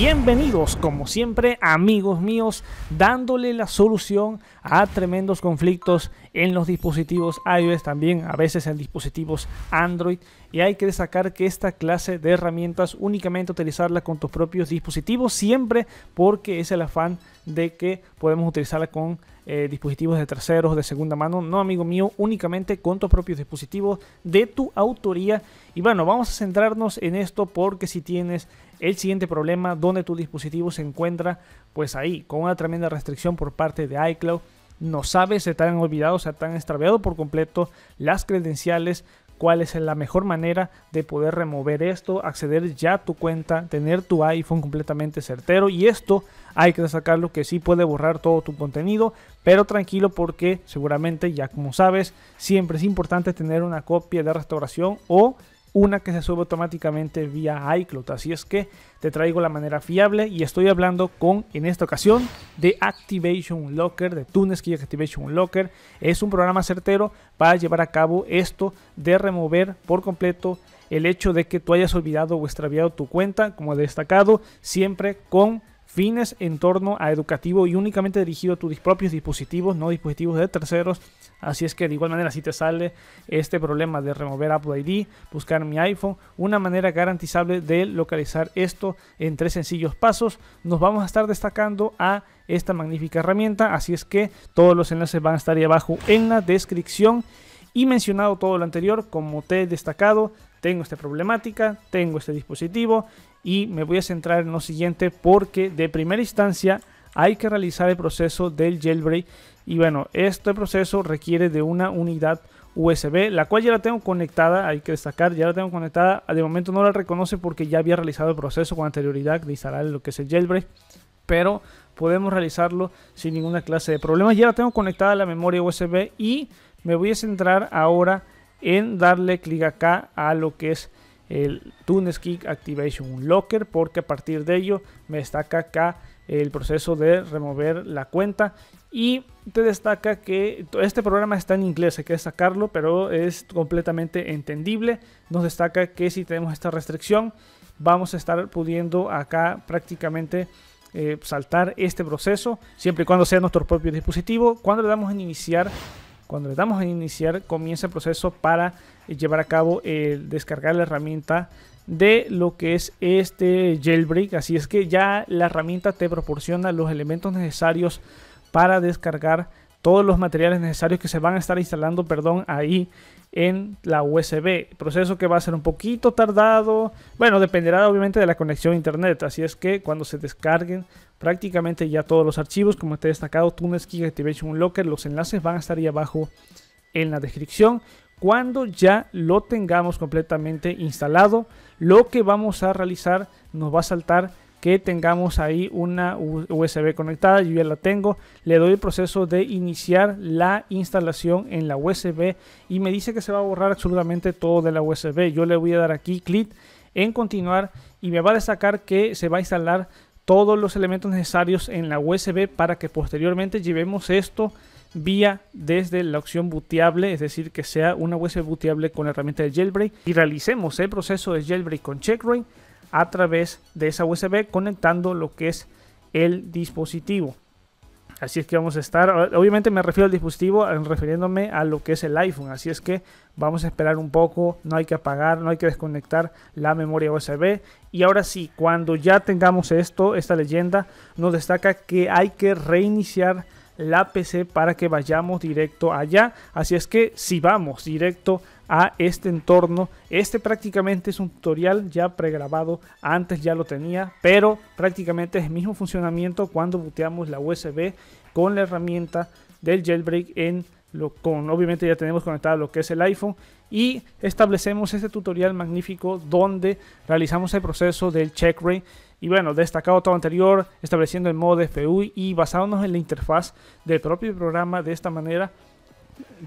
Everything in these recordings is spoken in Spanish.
Bienvenidos, como siempre, amigos míos, dándole la solución a tremendos conflictos en los dispositivos iOS, también a veces en dispositivos Android. Y hay que destacar que esta clase de herramientas únicamente utilizarla con tus propios dispositivos, siempre porque es el afán de que podemos utilizarla con eh, dispositivos de terceros de segunda mano. No, amigo mío, únicamente con tus propios dispositivos de tu autoría. Y bueno, vamos a centrarnos en esto porque si tienes el siguiente problema donde tu dispositivo se encuentra, pues ahí, con una tremenda restricción por parte de iCloud, no sabes, se te han olvidado, se te han extraviado por completo las credenciales cuál es la mejor manera de poder remover esto, acceder ya a tu cuenta, tener tu iPhone completamente certero y esto hay que destacarlo que sí puede borrar todo tu contenido, pero tranquilo porque seguramente ya como sabes, siempre es importante tener una copia de restauración o una que se sube automáticamente vía iCloud. Así es que te traigo la manera fiable y estoy hablando con, en esta ocasión, de Activation Locker, de Key Activation Locker. Es un programa certero para llevar a cabo esto de remover por completo el hecho de que tú hayas olvidado o extraviado tu cuenta, como he destacado, siempre con fines en torno a educativo y únicamente dirigido a tus propios dispositivos, no dispositivos de terceros. Así es que de igual manera si te sale este problema de remover Apple ID, buscar mi iPhone, una manera garantizable de localizar esto en tres sencillos pasos, nos vamos a estar destacando a esta magnífica herramienta, así es que todos los enlaces van a estar ahí abajo en la descripción. Y mencionado todo lo anterior, como te he destacado, tengo esta problemática, tengo este dispositivo y me voy a centrar en lo siguiente porque de primera instancia hay que realizar el proceso del jailbreak y bueno, este proceso requiere de una unidad USB, la cual ya la tengo conectada, hay que destacar, ya la tengo conectada, de momento no la reconoce porque ya había realizado el proceso con anterioridad de instalar lo que es el jailbreak, pero podemos realizarlo sin ninguna clase de problemas, ya la tengo conectada a la memoria USB y me voy a centrar ahora en darle clic acá a lo que es el Tunes Kick Activation Locker porque a partir de ello me destaca acá el proceso de remover la cuenta y te destaca que este programa está en inglés, hay que destacarlo, pero es completamente entendible. Nos destaca que si tenemos esta restricción vamos a estar pudiendo acá prácticamente eh, saltar este proceso siempre y cuando sea nuestro propio dispositivo. Cuando le damos en iniciar cuando le damos a iniciar, comienza el proceso para eh, llevar a cabo el descargar la herramienta de lo que es este jailbreak. Así es que ya la herramienta te proporciona los elementos necesarios para descargar todos los materiales necesarios que se van a estar instalando, perdón, ahí en la USB. Proceso que va a ser un poquito tardado. Bueno, dependerá obviamente de la conexión a internet. Así es que cuando se descarguen prácticamente ya todos los archivos, como te he destacado, Tunes Key Activation Locker, los enlaces van a estar ahí abajo en la descripción. Cuando ya lo tengamos completamente instalado, lo que vamos a realizar nos va a saltar que tengamos ahí una USB conectada, yo ya la tengo, le doy el proceso de iniciar la instalación en la USB y me dice que se va a borrar absolutamente todo de la USB, yo le voy a dar aquí clic en continuar y me va a destacar que se va a instalar todos los elementos necesarios en la USB para que posteriormente llevemos esto vía desde la opción booteable, es decir, que sea una USB booteable con la herramienta de jailbreak y realicemos el proceso de jailbreak con Checkroy a través de esa USB conectando lo que es el dispositivo. Así es que vamos a estar, obviamente me refiero al dispositivo refiriéndome a lo que es el iPhone, así es que vamos a esperar un poco, no hay que apagar, no hay que desconectar la memoria USB. Y ahora sí, cuando ya tengamos esto, esta leyenda nos destaca que hay que reiniciar la PC para que vayamos directo allá, así es que si vamos directo a este entorno. Este prácticamente es un tutorial ya pregrabado, antes ya lo tenía, pero prácticamente es el mismo funcionamiento cuando boteamos la USB con la herramienta del jailbreak en lo, con obviamente ya tenemos conectado lo que es el iPhone y establecemos este tutorial magnífico donde realizamos el proceso del check rate y bueno, destacado todo anterior, estableciendo el modo y basándonos en la interfaz del propio programa de esta manera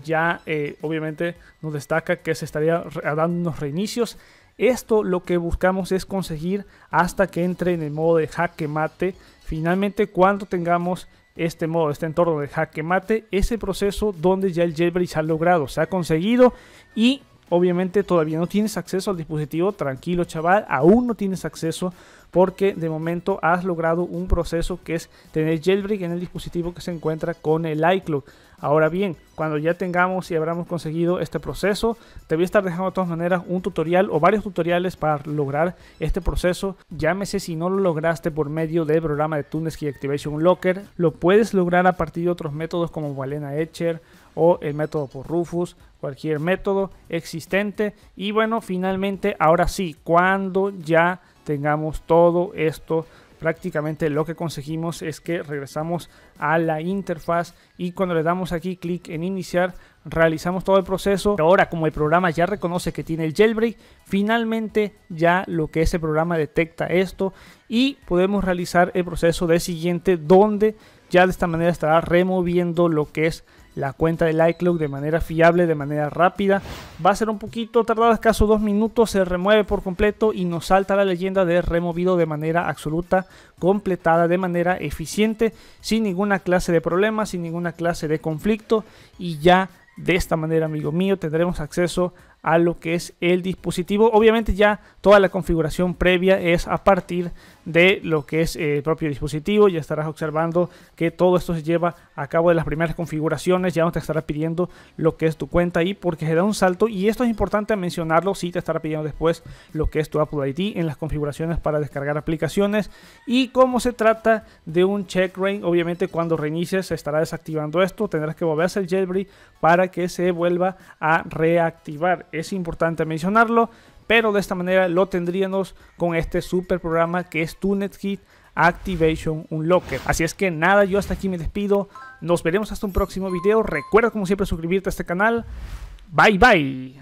ya eh, obviamente nos destaca que se estaría dando unos reinicios. Esto lo que buscamos es conseguir hasta que entre en el modo de jaque mate. Finalmente cuando tengamos este modo, este entorno de jaque mate, ese proceso donde ya el jailbreak se ha logrado, se ha conseguido y Obviamente todavía no tienes acceso al dispositivo, tranquilo chaval, aún no tienes acceso porque de momento has logrado un proceso que es tener jailbreak en el dispositivo que se encuentra con el iCloud. Ahora bien, cuando ya tengamos y habramos conseguido este proceso, te voy a estar dejando de todas maneras un tutorial o varios tutoriales para lograr este proceso. Llámese si no lo lograste por medio del programa de Key Activation Locker, lo puedes lograr a partir de otros métodos como Valena Etcher o el método por Rufus, cualquier método existente. Y bueno, finalmente, ahora sí, cuando ya tengamos todo esto prácticamente lo que conseguimos es que regresamos a la interfaz y cuando le damos aquí clic en iniciar realizamos todo el proceso ahora como el programa ya reconoce que tiene el jailbreak finalmente ya lo que ese programa detecta esto y podemos realizar el proceso de siguiente donde ya de esta manera estará removiendo lo que es la cuenta de iCloud de manera fiable, de manera rápida. Va a ser un poquito tardada, Acaso dos minutos, se remueve por completo y nos salta la leyenda de removido de manera absoluta, completada de manera eficiente, sin ninguna clase de problema, sin ninguna clase de conflicto y ya de esta manera, amigo mío, tendremos acceso a lo que es el dispositivo. Obviamente ya toda la configuración previa es a partir de lo que es el propio dispositivo. Ya estarás observando que todo esto se lleva a cabo de las primeras configuraciones. Ya no te estará pidiendo lo que es tu cuenta ahí porque se da un salto. Y esto es importante mencionarlo si te estará pidiendo después lo que es tu Apple ID en las configuraciones para descargar aplicaciones. Y como se trata de un check rain, obviamente cuando reinicies se estará desactivando esto. Tendrás que volverse el jailbreak para que se vuelva a reactivar es importante mencionarlo, pero de esta manera lo tendríamos con este super programa que es Tunet Activation Unlocker. Así es que nada, yo hasta aquí me despido, nos veremos hasta un próximo video, recuerda como siempre suscribirte a este canal, bye bye.